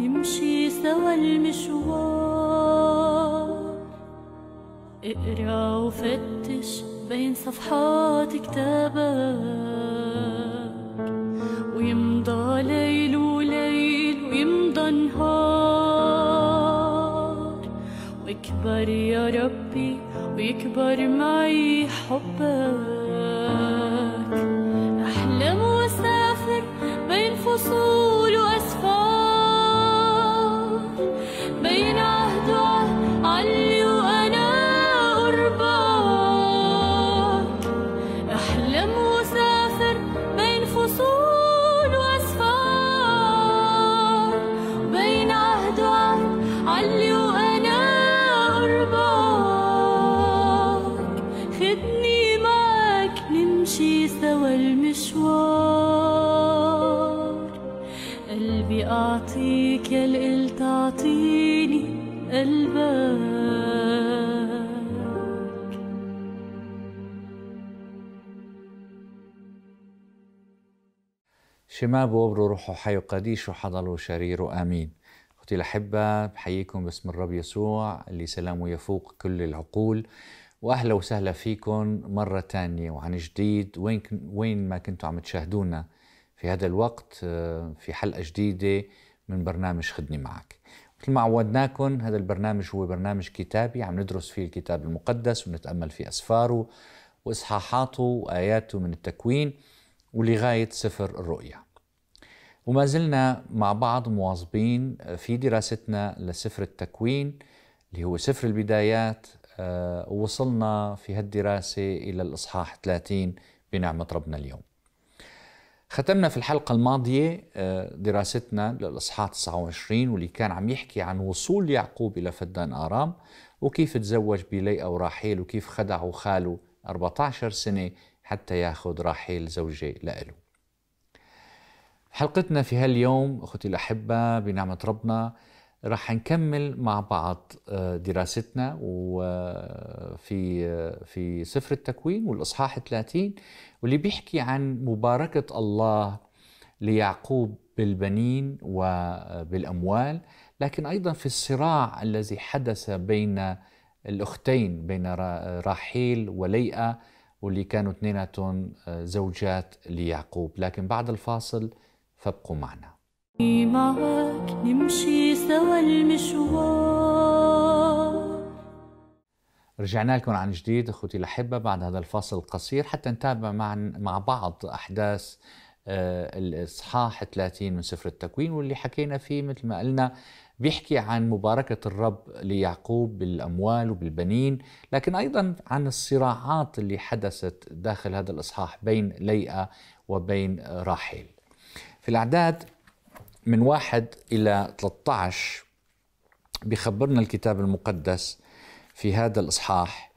نمشي سوا المشوار اقرا وفتش بين صفحات كتابك ويمضى ليل وليل ويمضى نهار واكبر يا ربي ويكبر معي حبك شما بوبرو روحو حيوا قديش وحضلوا شرير آمين أختي الأحبة بحييكم باسم الرب يسوع اللي سلامه يفوق كل العقول وأهلا وسهلا فيكم مرة تانية وعن جديد وين, وين ما كنتوا عم تشاهدونا في هذا الوقت آه، في حلقة جديدة من برنامج خدني معك مثل ما عودناكم هذا البرنامج هو برنامج كتابي عم ندرس فيه الكتاب المقدس ونتأمل في أسفاره وإصحاحاته وآياته من التكوين ولغاية سفر الرؤيا وما زلنا مع بعض مواظبين آه، في دراستنا لسفر التكوين اللي هو سفر البدايات آه، ووصلنا في هالدراسة إلى الإصحاح 30 بنعمة ربنا اليوم ختمنا في الحلقة الماضية آه، دراستنا للإصحاح 29 واللي كان عم يحكي عن وصول يعقوب إلى فدان آرام وكيف تزوج بليئة وراحيل وكيف خدعوا خاله 14 سنة حتى ياخذ راحيل زوجة لإله حلقتنا في هاليوم أخوتي الأحبة بنعمة ربنا راح نكمل مع بعض آه، دراستنا وفي آه، آه، في سفر التكوين والإصحاح 30 واللي بيحكي عن مباركة الله ليعقوب بالبنين وبالأموال لكن أيضا في الصراع الذي حدث بين الأختين بين راحيل وليئة واللي كانوا اثنيناتهم زوجات ليعقوب لكن بعد الفاصل فابقوا معنا معك نمشي سوا المشوار رجعنا لكم عن جديد اخوتي الاحبه بعد هذا الفاصل القصير حتى نتابع مع مع بعض احداث آه، الاصحاح 30 من سفر التكوين واللي حكينا فيه مثل ما قلنا بيحكي عن مباركة الرب ليعقوب بالأموال وبالبنين لكن أيضا عن الصراعات اللي حدثت داخل هذا الإصحاح بين ليئة وبين راحيل الأعداد من واحد إلى 13 بخبرنا الكتاب المقدس في هذا الإصحاح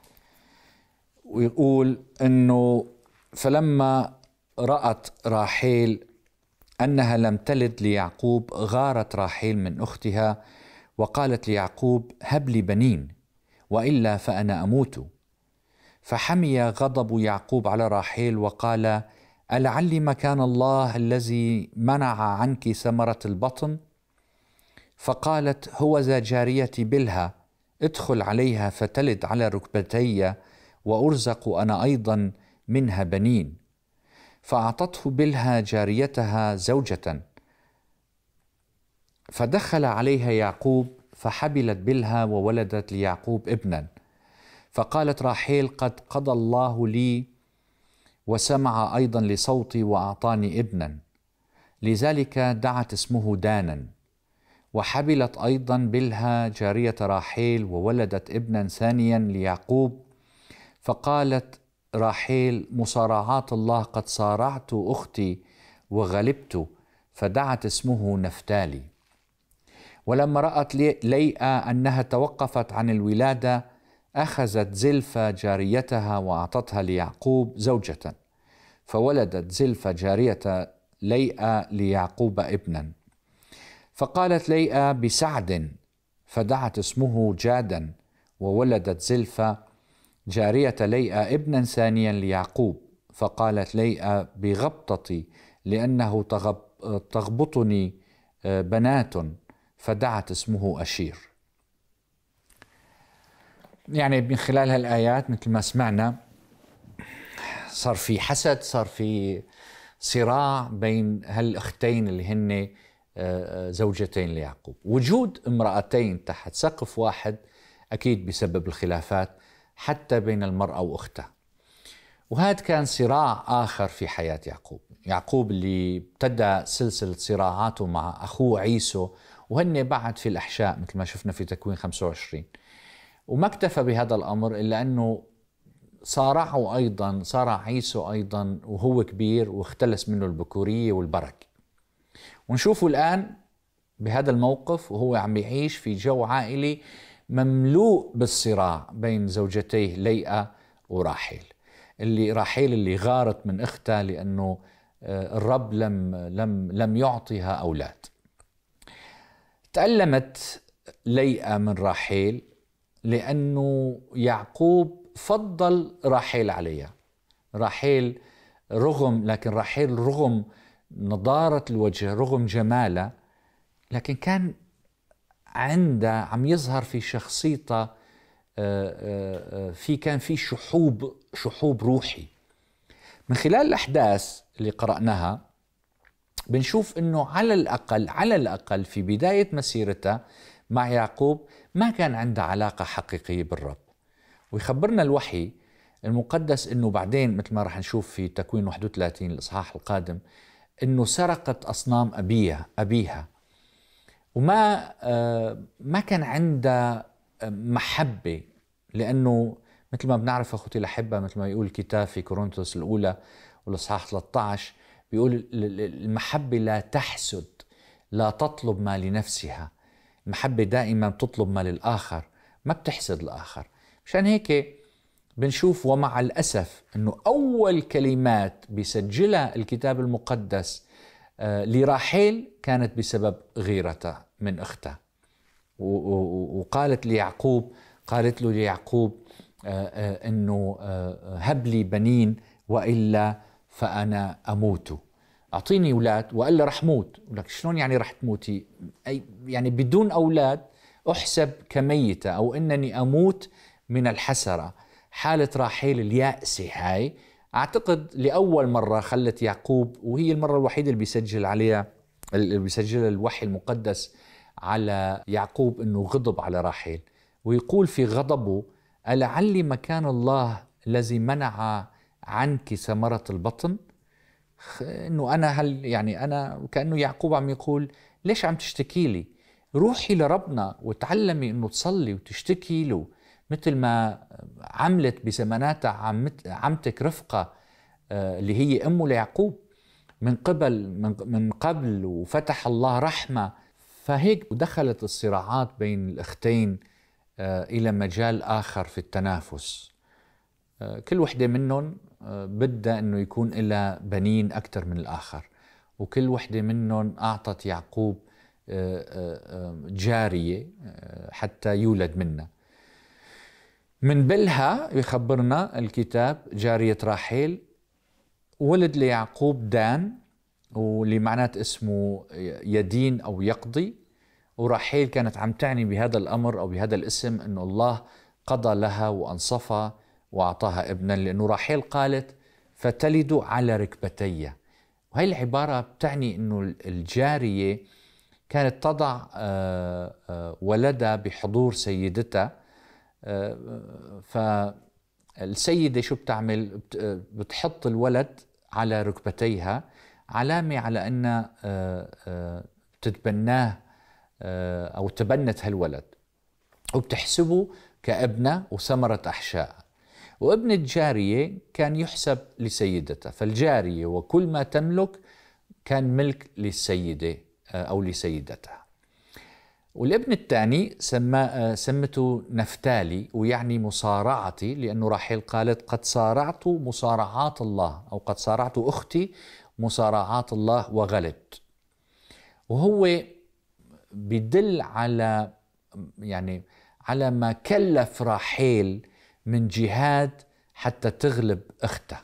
ويقول أنه فلما رأت راحيل أنها لم تلد ليعقوب غارت راحيل من أختها وقالت ليعقوب هب لي بنين وإلا فأنا أموت فحمي غضب يعقوب على راحيل وقال ألعلي مكان الله الذي منع عنك ثمرة البطن؟ فقالت هو ذا جاريتي بلها ادخل عليها فتلد على ركبتي وأرزق أنا أيضا منها بنين فأعطته بلها جاريتها زوجة فدخل عليها يعقوب فحبلت بلها وولدت ليعقوب ابنا فقالت راحيل قد قضى الله لي وسمع ايضا لصوتي واعطاني ابنا لذلك دعت اسمه دانا وحبلت ايضا بلها جاريه راحيل وولدت ابنا ثانيا ليعقوب فقالت راحيل مصارعات الله قد صارعت اختي وغلبت فدعت اسمه نفتالي ولما رأت ليئة أنها توقفت عن الولادة أخذت زلفة جاريتها وأعطتها ليعقوب زوجة فولدت زلفة جارية ليئة ليعقوب ابنا فقالت ليئة بسعد فدعت اسمه جادا وولدت زلفة جارية ليئة ابنا ثانيا ليعقوب فقالت ليئة بغبطتي لأنه تغبطني آه، بنات فدعت اسمه أشير يعني من خلال هالايات مثل ما سمعنا صار في حسد صار في صراع بين هالاختين اللي هن آه، زوجتين ليعقوب وجود امرأتين تحت سقف واحد أكيد بسبب الخلافات حتى بين المرأة وأختها وهذا كان صراع آخر في حياة يعقوب يعقوب اللي ابتدى سلسلة صراعاته مع أخوه عيسو وهن بعد في الأحشاء مثل ما شفنا في تكوين 25 وما اكتفى بهذا الامر الا انه صارعه ايضا صارع عيسو ايضا وهو كبير واختلس منه البكوريه والبركه. ونشوفه الان بهذا الموقف وهو عم يعيش في جو عائلي مملوء بالصراع بين زوجتيه ليئه وراحيل. اللي راحيل اللي غارت من اختها لانه آه، الرب لم لم لم يعطها اولاد. تألمت ليئة من راحيل لأنه يعقوب فضل راحيل عليها راحيل رغم لكن راحيل رغم نضارة الوجه رغم جمالها لكن كان عندها عم يظهر في شخصيتها آه، آه، آه، في كان في شحوب شحوب روحي من خلال الأحداث اللي قرأناها بنشوف أنه على الأقل على الأقل في بداية مسيرتها مع يعقوب ما كان عنده علاقة حقيقية بالرب ويخبرنا الوحي المقدس أنه بعدين مثل ما رح نشوف في تكوين 31 الإصحاح القادم أنه سرقت أصنام أبيها أبيها وما آه، ما كان عندها آه، محبة لأنه مثل ما بنعرف أخوتي الأحبة مثل ما يقول الكتاب في كورنثوس الأولى والإصحاح 13 بيقول المحبة لا تحسد لا تطلب ما لنفسها محبة دائما بتطلب ما للآخر ما بتحسد الآخر مشان هيك بنشوف ومع الأسف أنه أول كلمات بيسجلها الكتاب المقدس آه، لراحيل كانت بسبب غيرتها من أختها وقالت ليعقوب قالت له ليعقوب آه، آه، أنه هب لي بنين وإلا فأنا أموت اعطيني اولاد والا رح موت لك شلون يعني رح تموتي اي يعني بدون اولاد احسب كميته او انني اموت من الحسره حاله راحيل اليائسه هاي اعتقد لاول مره خلت يعقوب وهي المره الوحيده اللي بيسجل عليها اللي بيسجلها الوحي المقدس على يعقوب انه غضب على راحيل ويقول في غضبه ألعلي مكان الله الذي منع عنك ثمرة البطن انه انا هل يعني انا وكانه يعقوب عم يقول ليش عم تشتكي لي؟ روحي لربنا وتعلمي انه تصلي وتشتكي له مثل ما عملت بزماناتها عمت عمتك رفقه آه، اللي هي امه ليعقوب من قبل من, من قبل وفتح الله رحمه فهيك دخلت الصراعات بين الاختين آه، الى مجال اخر في التنافس آه، كل وحده منهم آه، بدها انه يكون لها بنين اكثر من الاخر وكل وحده منهم اعطت يعقوب آه، جاريه حتى يولد منها من بلها يخبرنا الكتاب جاريه راحيل ولد ليعقوب دان واللي معنات اسمه يدين او يقضي وراحيل كانت عم تعني بهذا الامر او بهذا الاسم انه الله قضى لها وانصفها وأعطاها ابنا لأنه راحيل قالت فتلد على ركبتي وهي العبارة بتعني أنه الجارية كانت تضع آه، آه، ولدها بحضور سيدتها آه، فالسيدة شو بتعمل بتحط الولد على ركبتيها علامة على أنها تتبناه أو تبنت هالولد وبتحسبه كابنة وثمرة أحشاء وابن الجارية كان يحسب لسيدته فالجارية وكل ما تملك كان ملك للسيدة آه، أو لسيدتها والابن الثاني آه، سمته نفتالي ويعني مصارعتي لأنه راحيل قالت قد صارعت مصارعات الله أو قد صارعت أختي مصارعات الله وغلبت وهو بدل على يعني على ما كلف راحيل من جهاد حتى تغلب اختها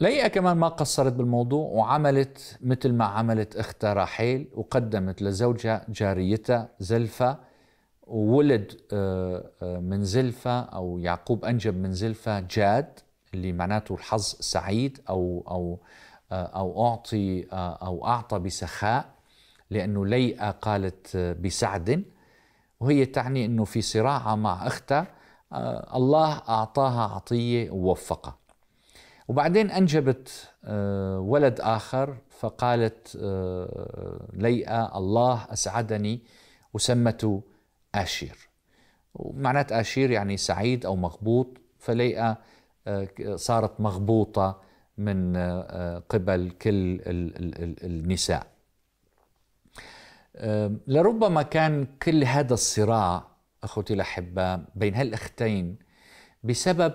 ليئة كمان ما قصرت بالموضوع وعملت مثل ما عملت اختها راحيل وقدمت لزوجها جاريتها زلفة وولد آه، آه، من زلفة أو يعقوب أنجب من زلفة جاد اللي معناته الحظ سعيد أو أو آه، أو أعطي أو أعطى بسخاء لأنه ليئة قالت بسعد وهي تعني أنه في صراعة مع أختها آه، الله أعطاها عطية ووفقها وبعدين أنجبت آه، ولد آخر فقالت آه، ليئة الله أسعدني وسمته آشير ومعنات آشير يعني سعيد أو مغبوط فليئة صارت مغبوطة من قبل كل النساء لربما كان كل هذا الصراع اخوتي الاحباء بين هالاختين بسبب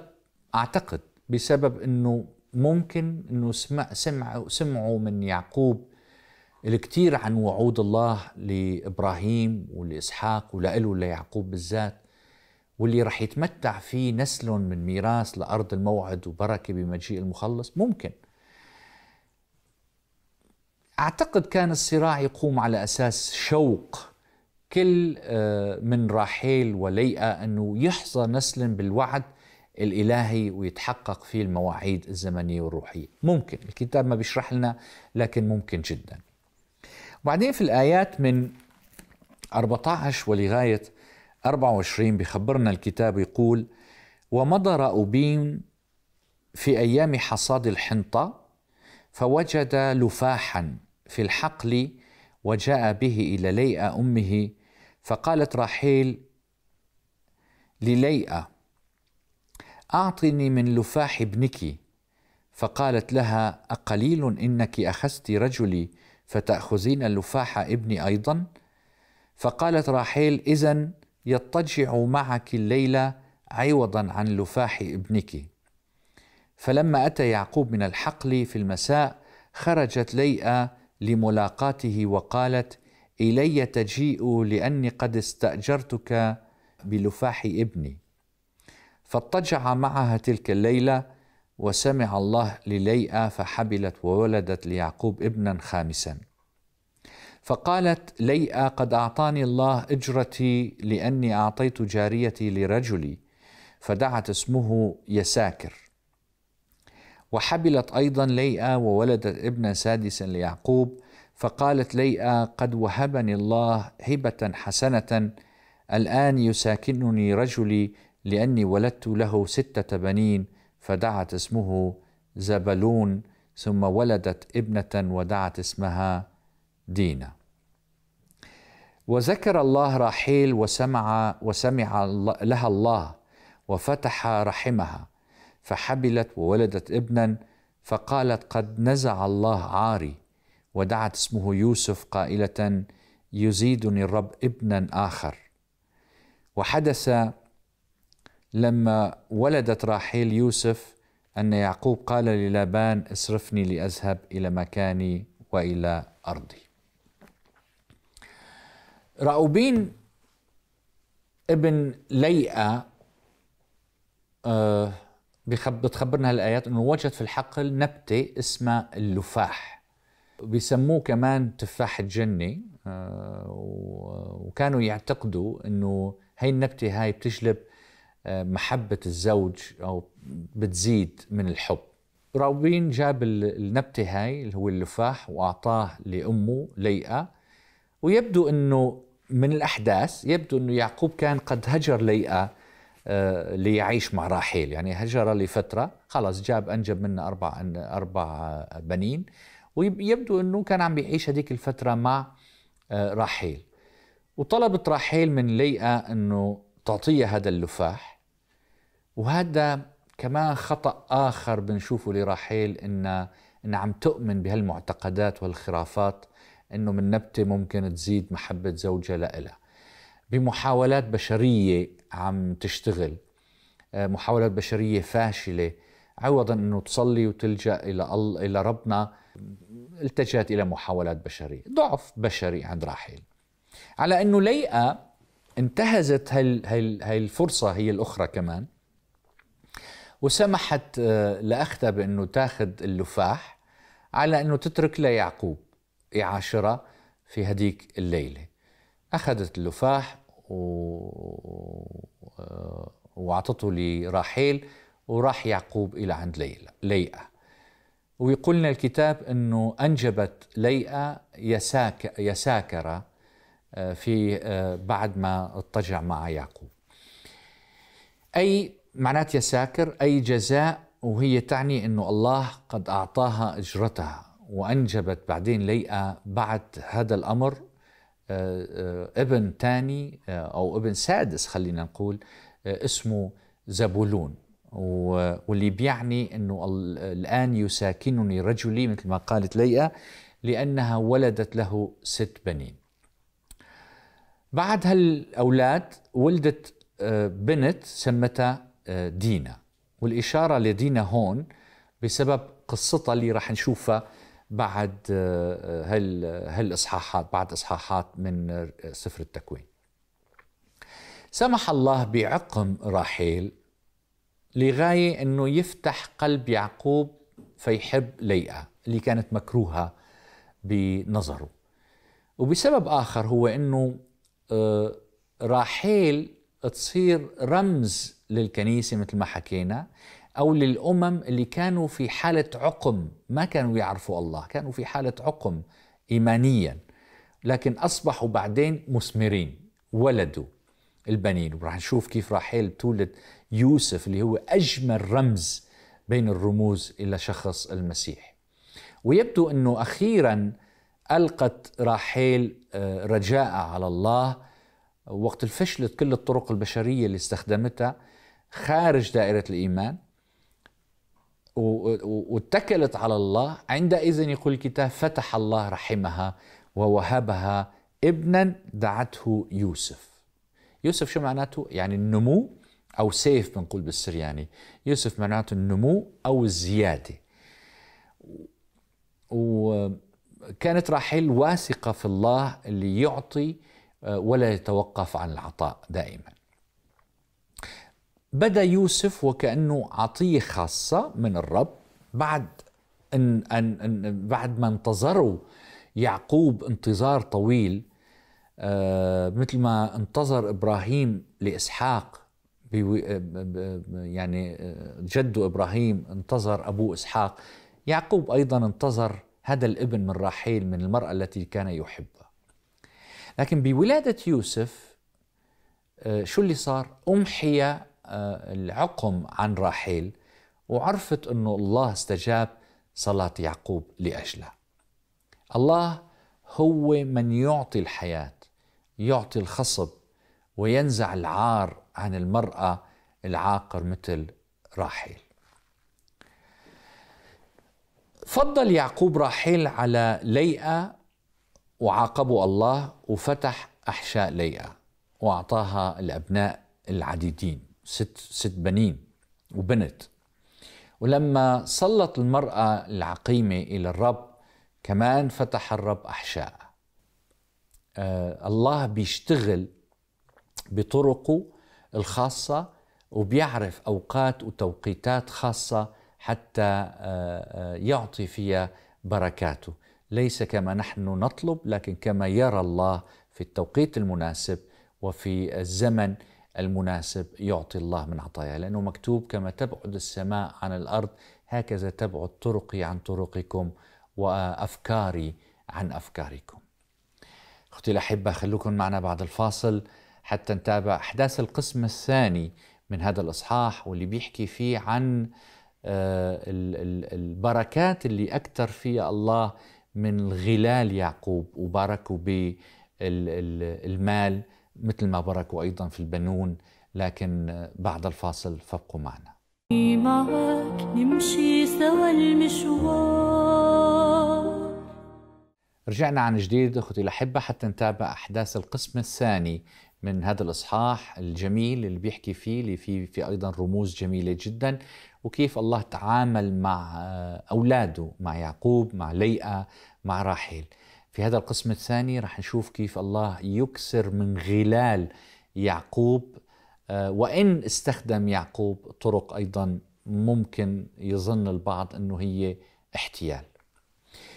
اعتقد بسبب انه ممكن انه سمع سمعوا سمعوا من يعقوب الكثير عن وعود الله لابراهيم ولاسحاق ولاله ليعقوب بالذات واللي رح يتمتع فيه نسل من ميراث لارض الموعد وبركه بمجيء المخلص ممكن اعتقد كان الصراع يقوم على اساس شوق كل آه، من راحيل وليئة أنه يحظى نسل بالوعد الإلهي ويتحقق فيه المواعيد الزمنية والروحية ممكن الكتاب ما بيشرح لنا لكن ممكن جدا وبعدين في الآيات من 14 ولغاية 24 بخبرنا الكتاب يقول ومضى رأوبين في أيام حصاد الحنطة فوجد لفاحا في الحقل وجاء به إلى ليئة أمه فقالت راحيل لليئة أعطني من لفاح ابنك فقالت لها أقليل إنك أخذت رجلي فتأخذين لفاح ابني أيضا فقالت راحيل إذا يضطجع معك الليلة عوضا عن لفاح ابنك فلما أتى يعقوب من الحقل في المساء خرجت ليئة لملاقاته وقالت الي تجيء لاني قد استاجرتك بلفاح ابني فاضطجع معها تلك الليله وسمع الله لليئه فحبلت وولدت ليعقوب ابنا خامسا فقالت ليئه قد اعطاني الله اجرتي لاني اعطيت جاريتي لرجلي فدعت اسمه يساكر وحبلت ايضا ليئه وولدت ابنا سادسا ليعقوب فقالت ليئة قد وهبني الله هبة حسنة الآن يساكنني رجلي لأني ولدت له ستة بنين فدعت اسمه زبلون ثم ولدت ابنة ودعت اسمها دينا وذكر الله راحيل وسمع وسمع لها الله وفتح رحمها فحبلت وولدت ابنا فقالت قد نزع الله عاري ودعت اسمه يوسف قائلة يزيدني الرب ابنا آخر وحدث لما ولدت راحيل يوسف أن يعقوب قال للابان اصرفني لأذهب إلى مكاني وإلى أرضي راؤوبين ابن ليئة آه، بتخبرنا الآيات أنه وجد في الحقل نبتة اسمها اللفاح بيسموه كمان تفاح الجني آه، وكانوا يعتقدوا انه هي النبتة هاي بتجلب آه، محبة الزوج أو بتزيد من الحب راوبين جاب النبتة هاي اللي هو اللفاح وأعطاه لأمه ليئة ويبدو أنه من الأحداث يبدو أنه يعقوب كان قد هجر ليئة آه، ليعيش مع راحيل يعني هجر لفترة خلص جاب أنجب منه أربع, أربع بنين ويبدو انه كان عم بيعيش هذيك الفتره مع آه، راحيل وطلبت راحيل من ليئة انه تعطيه هذا اللفاح وهذا كمان خطا اخر بنشوفه لراحيل ان ان عم تؤمن بهالمعتقدات والخرافات انه من نبته ممكن تزيد محبه زوجها لإلها بمحاولات بشريه عم تشتغل آه، محاولات بشريه فاشله عوضا انه تصلي وتلجا الى الله الى ربنا التجأت إلى محاولات بشرية ضعف بشري عند راحيل على أنه ليئة انتهزت هال هال هاي الفرصة هي الأخرى كمان وسمحت آه، لأختها بأنه تاخذ اللفاح على أنه تترك ليعقوب يعاشرها في هديك الليلة أخذت اللفاح و... آه، وأعطته لراحيل وراح يعقوب إلى عند ليلى ليئة ويقول لنا الكتاب أنه أنجبت ليئة يساك يساكرة آه، في آه، بعد ما اضطجع مع يعقوب أي معنات يساكر أي جزاء وهي تعني أنه الله قد أعطاها أجرتها وأنجبت بعدين ليئة بعد هذا الأمر آه، ابن ثاني أو ابن سادس خلينا نقول اسمه زبولون واللي بيعني أنه الآن يساكنني رجلي مثل ما قالت ليئة لأنها ولدت له ست بنين بعد هالأولاد ولدت آه، بنت سمتها آه، دينا والإشارة لدينا هون بسبب قصتها اللي راح نشوفها بعد آه، هال هالإصحاحات بعد إصحاحات من سفر التكوين سمح الله بعقم راحيل لغاية أنه يفتح قلب يعقوب فيحب ليئة اللي كانت مكروهة بنظره وبسبب آخر هو أنه آه، راحيل تصير رمز للكنيسة مثل ما حكينا أو للأمم اللي كانوا في حالة عقم ما كانوا يعرفوا الله كانوا في حالة عقم إيمانيا لكن أصبحوا بعدين مثمرين ولدوا البنين وراح نشوف كيف راحيل بتولد يوسف اللي هو أجمل رمز بين الرموز إلى شخص المسيح ويبدو أنه أخيرا ألقت راحيل آه، رجاء على الله وقت فشلت كل الطرق البشرية اللي استخدمتها خارج دائرة الإيمان واتكلت على الله عندئذ يقول الكتاب فتح الله رحمها ووهبها ابنا دعته يوسف يوسف شو معناته؟ يعني النمو أو سيف بنقول بالسرياني يوسف معناته النمو أو الزيادة وكانت راحيل واثقة في الله اللي يعطي آه، ولا يتوقف عن العطاء دائما بدا يوسف وكأنه عطية خاصة من الرب بعد أن, أن, أن بعد ما انتظروا يعقوب انتظار طويل آه، مثل ما انتظر إبراهيم لإسحاق يعني آه، جده إبراهيم انتظر أبوه إسحاق يعقوب أيضا انتظر هذا الابن من راحيل من المرأة التي كان يحبها لكن بولادة يوسف آه، شو اللي صار أمحي آه، العقم عن راحيل وعرفت أنه الله استجاب صلاة يعقوب لأجلها الله هو من يعطي الحياة يعطي الخصب وينزع العار عن المرأة العاقر مثل راحيل فضل يعقوب راحيل على ليئة وعاقبه الله وفتح أحشاء ليئة وأعطاها الأبناء العديدين ست, ست بنين وبنت ولما صلت المرأة العقيمة إلى الرب كمان فتح الرب أحشاء آه الله بيشتغل بطرقه الخاصة وبيعرف أوقات وتوقيتات خاصة حتى آه، آه، يعطي فيها بركاته ليس كما نحن نطلب لكن كما يرى الله في التوقيت المناسب وفي الزمن المناسب يعطي الله من عطاياه لأنه مكتوب كما تبعد السماء عن الأرض هكذا تبعد طرقي عن طرقكم وأفكاري عن أفكاركم أختي الأحبة خلوكم معنا بعد الفاصل حتى نتابع أحداث القسم الثاني من هذا الإصحاح واللي بيحكي فيه عن آه، البركات اللي أكثر فيها الله من غلال يعقوب وباركوا بالمال مثل ما باركوا أيضا في البنون لكن بعد الفاصل فابقوا معنا معك نمشي سوى المشوار رجعنا عن جديد اخوتي الاحبه حتى نتابع احداث القسم الثاني من هذا الإصحاح الجميل اللي بيحكي فيه اللي فيه في أيضا رموز جميلة جدا وكيف الله تعامل مع آه، أولاده مع يعقوب مع ليئة مع راحيل في هذا القسم الثاني راح نشوف كيف الله يكسر من غلال يعقوب آه، وإن استخدم يعقوب طرق أيضا ممكن يظن البعض أنه هي احتيال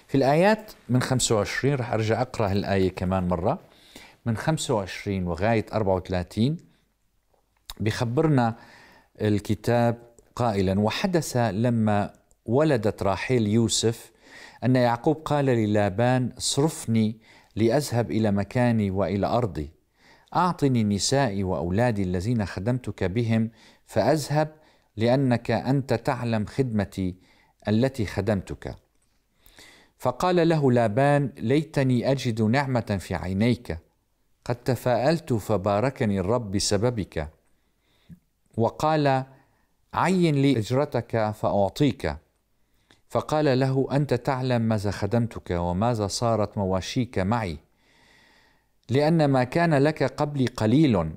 في الآيات من 25 راح أرجع أقرأ الآية كمان مرة من 25 وغاية 34 بخبرنا الكتاب قائلا وحدث لما ولدت راحيل يوسف أن يعقوب قال للابان صرفني لأذهب إلى مكاني وإلى أرضي أعطني نسائي وأولادي الذين خدمتك بهم فأذهب لأنك أنت تعلم خدمتي التي خدمتك فقال له لابان ليتني أجد نعمة في عينيك قد تفاءلت فباركني الرب بسببك وقال عين لي اجرتك فاعطيك فقال له انت تعلم ماذا خدمتك وماذا صارت مواشيك معي لان ما كان لك قبلي قليل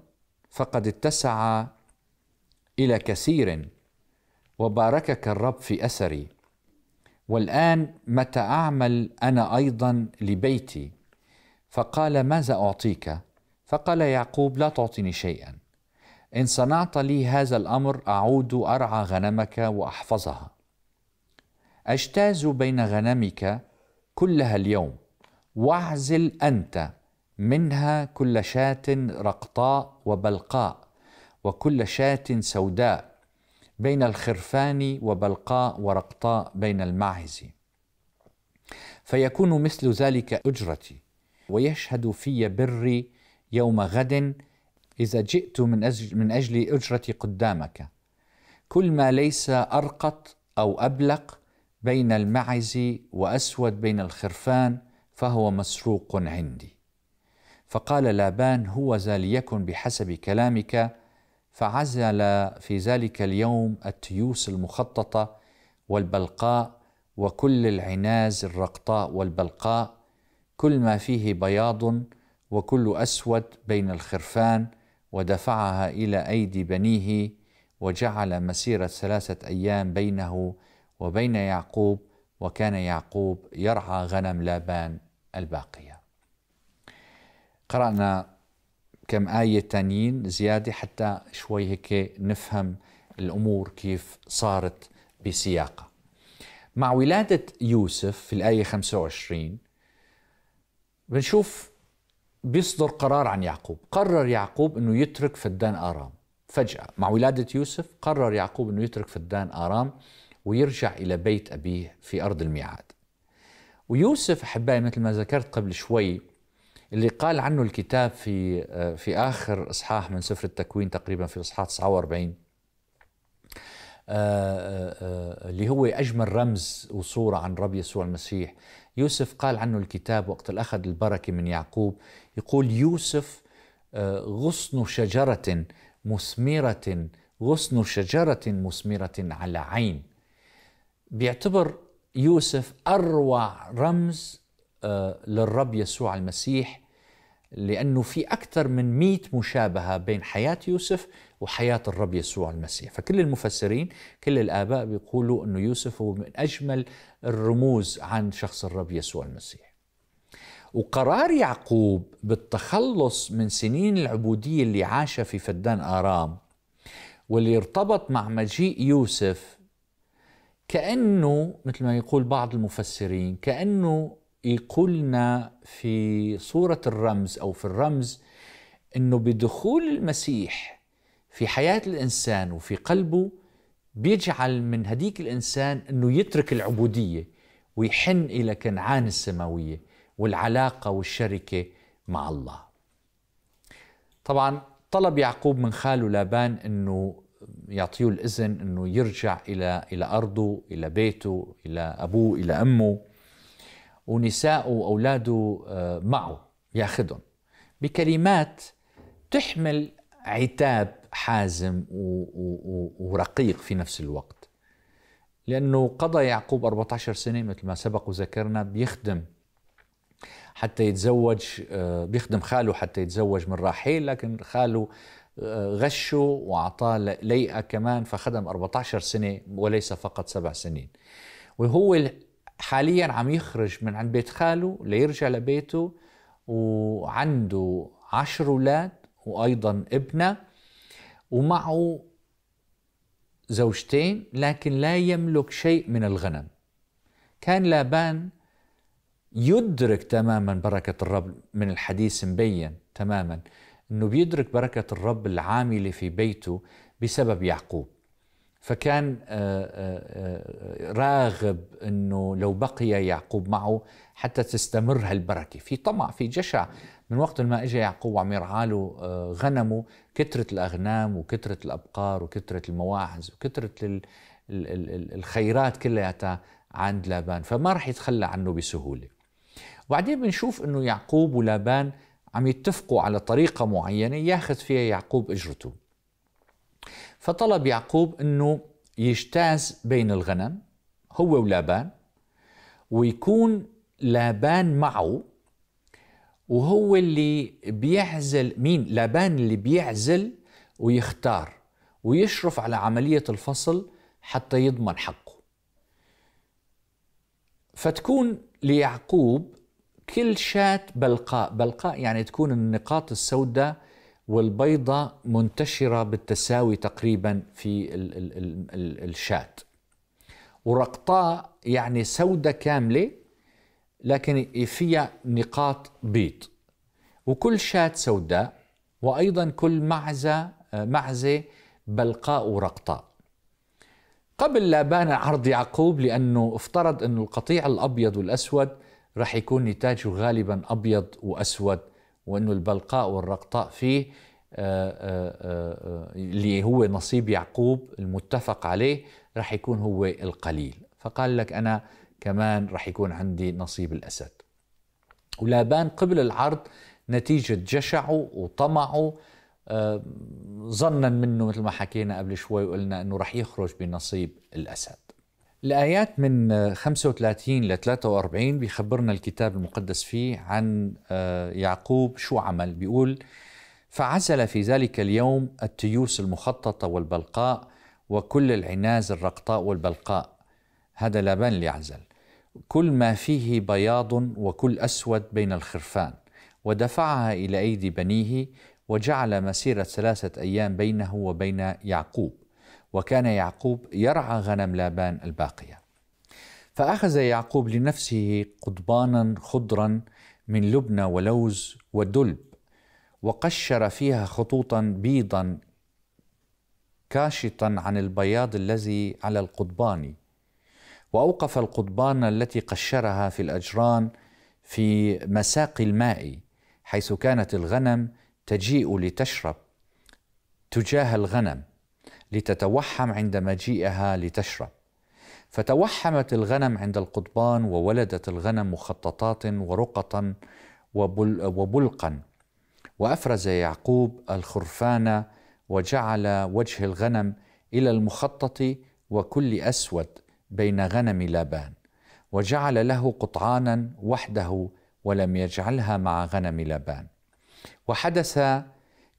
فقد اتسع الى كثير وباركك الرب في اثري والان متى اعمل انا ايضا لبيتي فقال ماذا أعطيك؟ فقال يعقوب لا تعطيني شيئا إن صنعت لي هذا الأمر أعود أرعى غنمك وأحفظها أجتاز بين غنمك كلها اليوم واعزل أنت منها كل شاة رقطاء وبلقاء وكل شاة سوداء بين الخرفان وبلقاء ورقطاء بين المعز فيكون مثل ذلك أجرتي ويشهد في بري يوم غد إذا جئت من أجل, من أجل أجرة قدامك كل ما ليس أرقط أو أبلق بين المعز وأسود بين الخرفان فهو مسروق عندي فقال لابان هو ذا ليكن بحسب كلامك فعزل في ذلك اليوم التيوس المخططة والبلقاء وكل العناز الرقطاء والبلقاء كل ما فيه بياض وكل اسود بين الخرفان ودفعها الى ايدي بنيه وجعل مسيره ثلاثه ايام بينه وبين يعقوب وكان يعقوب يرعى غنم لابان الباقيه قرانا كم ايه تانيين زياده حتى شوي هيك نفهم الامور كيف صارت بسياقها مع ولادة يوسف في الآية 25 بنشوف بيصدر قرار عن يعقوب قرر يعقوب أنه يترك فدان آرام فجأة مع ولادة يوسف قرر يعقوب أنه يترك فدان آرام ويرجع إلى بيت أبيه في أرض الميعاد ويوسف أحبائي مثل ما ذكرت قبل شوي اللي قال عنه الكتاب في في آخر إصحاح من سفر التكوين تقريبا في إصحاح 49 آه، آه، آه، اللي هو أجمل رمز وصورة عن رب يسوع المسيح يوسف قال عنه الكتاب وقت الأخذ البركة من يعقوب يقول يوسف آه، غصن شجرة مثمرة غصن شجرة مثمرة على عين بيعتبر يوسف أروع رمز آه، للرب يسوع المسيح لأنه في أكثر من 100 مشابهة بين حياة يوسف وحياة الرب يسوع المسيح فكل المفسرين كل الآباء بيقولوا أنه يوسف هو من أجمل الرموز عن شخص الرب يسوع المسيح وقرار يعقوب بالتخلص من سنين العبودية اللي عاشها في فدان آرام واللي ارتبط مع مجيء يوسف كأنه مثل ما يقول بعض المفسرين كأنه يقولنا في صورة الرمز أو في الرمز أنه بدخول المسيح في حياة الإنسان وفي قلبه بيجعل من هديك الإنسان أنه يترك العبودية ويحن إلى كنعان السماوية والعلاقة والشركة مع الله طبعا طلب يعقوب من خاله لابان أنه يعطيه الإذن أنه يرجع إلى إلى أرضه إلى بيته إلى أبوه إلى أمه ونساءه وأولاده آه، معه ياخذهم بكلمات تحمل عتاب حازم ورقيق في نفس الوقت لأنه قضى يعقوب 14 سنة مثل ما سبق وذكرنا بيخدم حتى يتزوج آه، بيخدم خاله حتى يتزوج من راحيل لكن خاله آه، غشه وأعطاه ليئة كمان فخدم 14 سنة وليس فقط سبع سنين وهو حاليا عم يخرج من عند بيت خاله ليرجع لبيته وعنده عشر أولاد وأيضا ابنة ومعه زوجتين لكن لا يملك شيء من الغنم كان لابان يدرك تماما بركة الرب من الحديث مبين تماما أنه بيدرك بركة الرب العاملة في بيته بسبب يعقوب فكان آه، آه، آه، راغب انه لو بقي يعقوب معه حتى تستمر هالبركه، في طمع في جشع من وقت ما اجى يعقوب وعم يرعاله غنمه كثره الاغنام وكثره الابقار وكثره المواعز وكثره الخيرات كلياتها عند لابان، فما راح يتخلى عنه بسهوله. وبعدين بنشوف انه يعقوب ولابان عم يتفقوا على طريقه معينه ياخذ فيها يعقوب اجرته. فطلب يعقوب أنه يجتاز بين الغنم هو ولابان ويكون لابان معه وهو اللي بيعزل مين لابان اللي بيعزل ويختار ويشرف على عملية الفصل حتى يضمن حقه فتكون ليعقوب كل شات بلقاء بلقاء يعني تكون النقاط السوداء والبيضة منتشرة بالتساوي تقريبا في ال ال ال ال ورقطاء يعني سودة كاملة لكن فيها نقاط بيض وكل شات سوداء وأيضا كل معزة معزة بلقاء ورقطاء قبل لا بان عرض يعقوب لأنه افترض أن القطيع الأبيض والأسود رح يكون نتاجه غالبا أبيض وأسود وأنه البلقاء والرقطاء فيه آه، آه، آه، اللي هو نصيب يعقوب المتفق عليه راح يكون هو القليل فقال لك أنا كمان راح يكون عندي نصيب الأسد ولابان قبل العرض نتيجة جشعه وطمعه ظنا منه مثل ما حكينا قبل شوي وقلنا أنه راح يخرج بنصيب الأسد الآيات من 35 ل 43 بيخبرنا الكتاب المقدس فيه عن آه، يعقوب شو عمل بيقول فعزل في ذلك اليوم التيوس المخططة والبلقاء وكل العناز الرقطاء والبلقاء هذا لابان اللي عزل كل ما فيه بياض وكل أسود بين الخرفان ودفعها إلى أيدي بنيه وجعل مسيرة ثلاثة أيام بينه وبين يعقوب وكان يعقوب يرعى غنم لابان الباقيه فاخذ يعقوب لنفسه قضبانا خضرا من لبنى ولوز ودلب وقشر فيها خطوطا بيضا كاشطا عن البياض الذي على القضبان واوقف القضبان التي قشرها في الاجران في مساق الماء حيث كانت الغنم تجيء لتشرب تجاه الغنم لتتوحم عند مجيئها لتشرب فتوحمت الغنم عند القضبان وولدت الغنم مخططات ورقة وبل وبلقا وأفرز يعقوب الخرفان وجعل وجه الغنم إلى المخطط وكل أسود بين غنم لابان وجعل له قطعانا وحده ولم يجعلها مع غنم لابان وحدث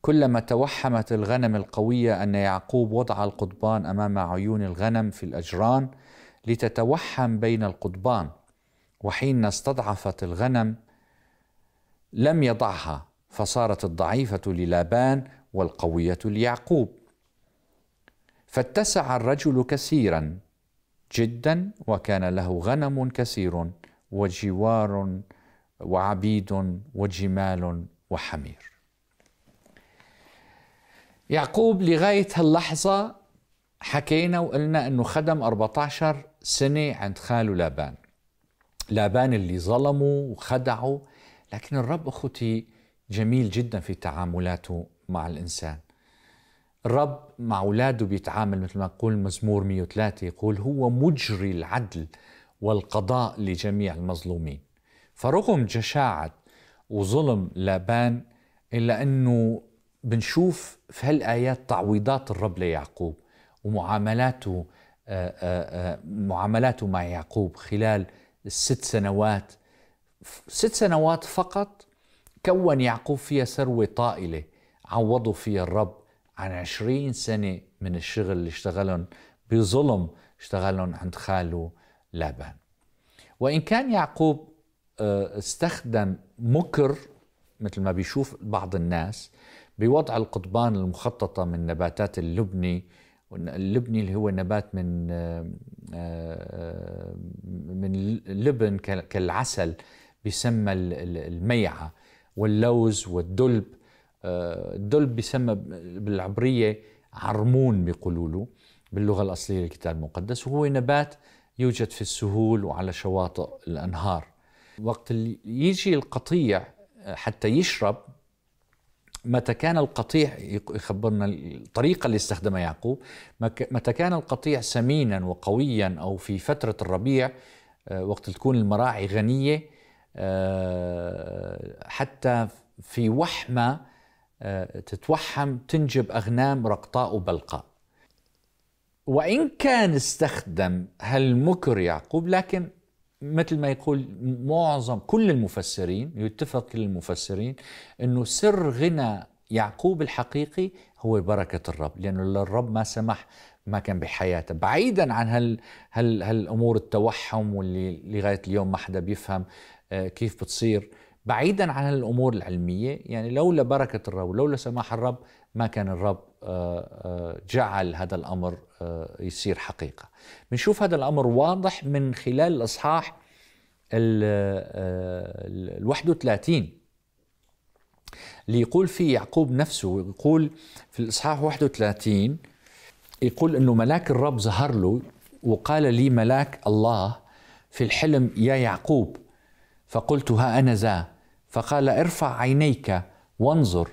كلما توهمت الغنم القوية أن يعقوب وضع القضبان أمام عيون الغنم في الأجران لتتوحم بين القضبان وحين استضعفت الغنم لم يضعها فصارت الضعيفة للابان والقوية ليعقوب فاتسع الرجل كثيرا جدا وكان له غنم كثير وجوار وعبيد وجمال وحمير يعقوب لغاية هاللحظة حكينا وقلنا أنه خدم 14 سنة عند خاله لابان لابان اللي ظلمه وخدعه لكن الرب أخوتي جميل جدا في تعاملاته مع الإنسان الرب مع أولاده بيتعامل مثل ما يقول مزمور 103 يقول هو مجري العدل والقضاء لجميع المظلومين فرغم جشاعة وظلم لابان إلا أنه بنشوف في هالآيات تعويضات الرب ليعقوب ومعاملاته آه، آه، آه، معاملاته مع يعقوب خلال الست سنوات ست سنوات فقط كون يعقوب فيها ثروة طائلة عوضوا فيها الرب عن عشرين سنة من الشغل اللي اشتغلهم بظلم اشتغلهم عند خاله لابان وإن كان يعقوب استخدم مكر مثل ما بيشوف بعض الناس بوضع القضبان المخططة من نباتات اللبني اللبني اللي هو نبات من من لبن كالعسل بيسمى الميعة واللوز والدلب الدلب بيسمى بالعبرية عرمون بيقولوا له باللغة الأصلية للكتاب المقدس وهو نبات يوجد في السهول وعلى شواطئ الأنهار وقت اللي يجي القطيع حتى يشرب متى كان القطيع يخبرنا الطريقة اللي استخدمها يعقوب متى كان القطيع سمينا وقويا أو في فترة الربيع آه، وقت تكون المراعي غنية آه، حتى في وحمة آه، تتوحم تنجب أغنام رقطاء وبلقاء وإن كان استخدم هالمكر يعقوب لكن مثل ما يقول معظم كل المفسرين يتفق كل المفسرين انه سر غنى يعقوب الحقيقي هو بركة الرب لأنه الرب ما سمح ما كان بحياته بعيدا عن هال هال هالأمور التوحم واللي لغاية اليوم ما حدا بيفهم آه، كيف بتصير بعيدا عن هالامور العلمية يعني لولا بركة الرب لولا سماح الرب ما كان الرب آه، آه، جعل هذا الأمر آه، يصير حقيقة بنشوف هذا الأمر واضح من خلال الأصحاح ال 31 اللي يقول فيه يعقوب نفسه يقول في الإصحاح 31 يقول أنه ملاك الرب ظهر له وقال لي ملاك الله في الحلم يا يعقوب فقلت ها أنا ذا فقال ارفع عينيك وانظر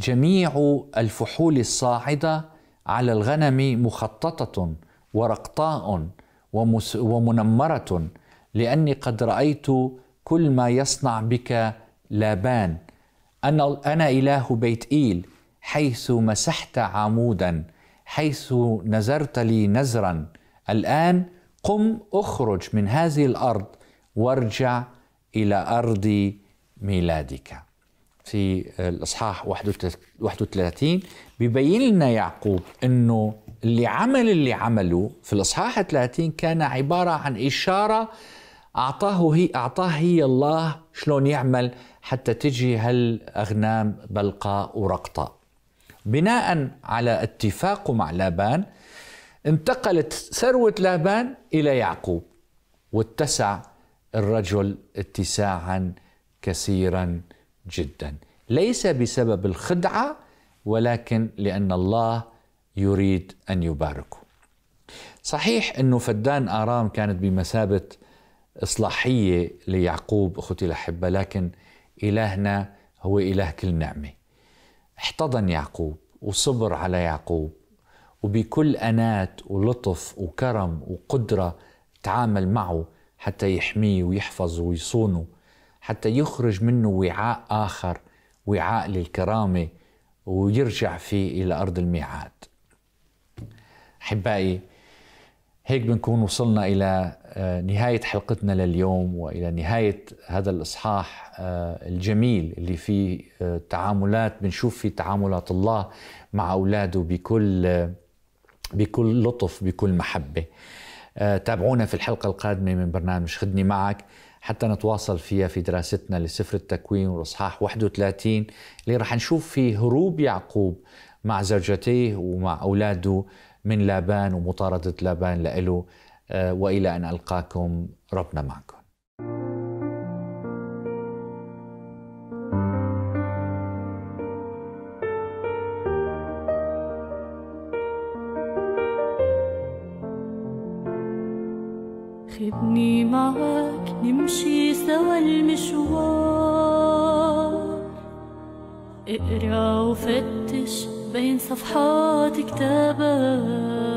جميع الفحول الصاعدة على الغنم مخططة ورقطاء ومنمرة لأني قد رأيت كل ما يصنع بك لابان أنا, أنا إله بيت إيل حيث مسحت عمودا حيث نزرت لي نزرا الآن قم اخرج من هذه الأرض وارجع إلى أرض ميلادك في آه، الاصحاح 31 ببين لنا يعقوب انه اللي عمل اللي عمله في الاصحاح 30 كان عباره عن اشاره اعطاه هي اعطاه هي الله شلون يعمل حتى تجي هالاغنام بلقاء ورقطاء بناء على اتفاقه مع لابان انتقلت ثروه لابان الى يعقوب واتسع الرجل اتساعا كثيرا جدا ليس بسبب الخدعه ولكن لان الله يريد ان يباركه. صحيح انه فدان ارام كانت بمثابه اصلاحيه ليعقوب اخوتي الاحبه لكن الهنا هو اله كل نعمه. احتضن يعقوب وصبر على يعقوب وبكل انات ولطف وكرم وقدره تعامل معه حتى يحميه ويحفظه ويصونه حتى يخرج منه وعاء آخر وعاء للكرامة ويرجع فيه إلى أرض الميعاد أحبائي هيك بنكون وصلنا إلى آه، نهاية حلقتنا لليوم وإلى نهاية هذا الإصحاح آه، الجميل اللي فيه آه، تعاملات بنشوف فيه تعاملات الله مع أولاده بكل بكل لطف بكل محبة تابعونا في الحلقة القادمة من برنامج خدني معك حتى نتواصل فيها في دراستنا لسفر التكوين والاصحاح 31 اللي رح نشوف فيه هروب يعقوب مع زوجتيه ومع اولاده من لابان ومطارده لابان له آه، والى ان القاكم ربنا معكم المشوار اقرا وفتش بين صفحات كتابك